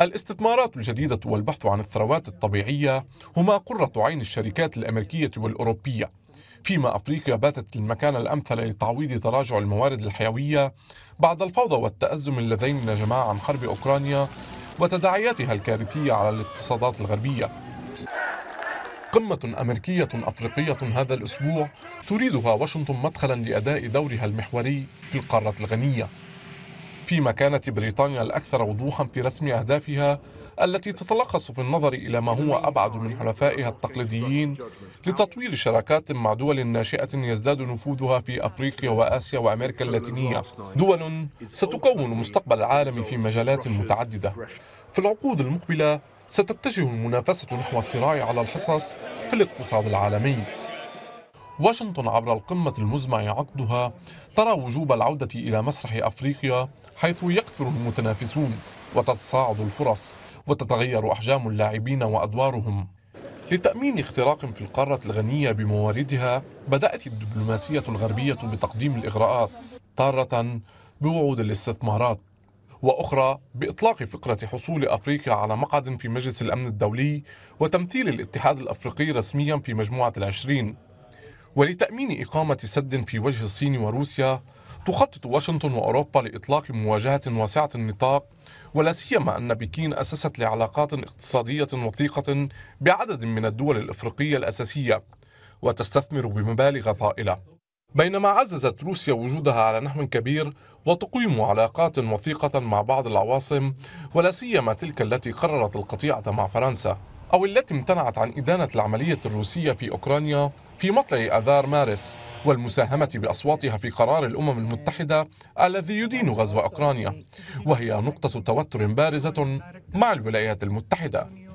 الاستثمارات الجديدة والبحث عن الثروات الطبيعية هما قرة عين الشركات الأمريكية والأوروبية فيما أفريقيا باتت المكان الأمثل لتعويض تراجع الموارد الحيوية بعد الفوضى والتأزم اللذين نجما عن حرب أوكرانيا وتداعياتها الكارثية على الاقتصادات الغربية قمة أمريكية أفريقية هذا الأسبوع تريدها واشنطن مدخلا لأداء دورها المحوري في القارة الغنية في مكانة بريطانيا الأكثر وضوحا في رسم أهدافها التي تتلخص في النظر إلى ما هو أبعد من حلفائها التقليديين لتطوير شراكات مع دول ناشئة يزداد نفوذها في أفريقيا وآسيا وأمريكا اللاتينية دول ستكون مستقبل العالم في مجالات متعددة في العقود المقبلة ستتجه المنافسة نحو الصراع على الحصص في الاقتصاد العالمي واشنطن عبر القمة المزمع عقدها ترى وجوب العودة إلى مسرح أفريقيا حيث يكثر المتنافسون وتتصاعد الفرص وتتغير أحجام اللاعبين وأدوارهم لتأمين اختراق في القارة الغنية بمواردها بدأت الدبلوماسية الغربية بتقديم الإغراءات تارة بوعود الاستثمارات وأخرى بإطلاق فكرة حصول أفريقيا على مقعد في مجلس الأمن الدولي وتمثيل الاتحاد الأفريقي رسميا في مجموعة العشرين ولتأمين إقامة سد في وجه الصين وروسيا تخطط واشنطن واوروبا لاطلاق مواجهه واسعه النطاق ولا سيما ان بكين اسست لعلاقات اقتصاديه وثيقه بعدد من الدول الافريقيه الاساسيه وتستثمر بمبالغ طائله بينما عززت روسيا وجودها على نحو كبير وتقيم علاقات وثيقه مع بعض العواصم ولا سيما تلك التي قررت القطيعه مع فرنسا أو التي امتنعت عن إدانة العملية الروسية في أوكرانيا في مطلع آذار مارس والمساهمة بأصواتها في قرار الأمم المتحدة الذي يدين غزو أوكرانيا وهي نقطة توتر بارزة مع الولايات المتحدة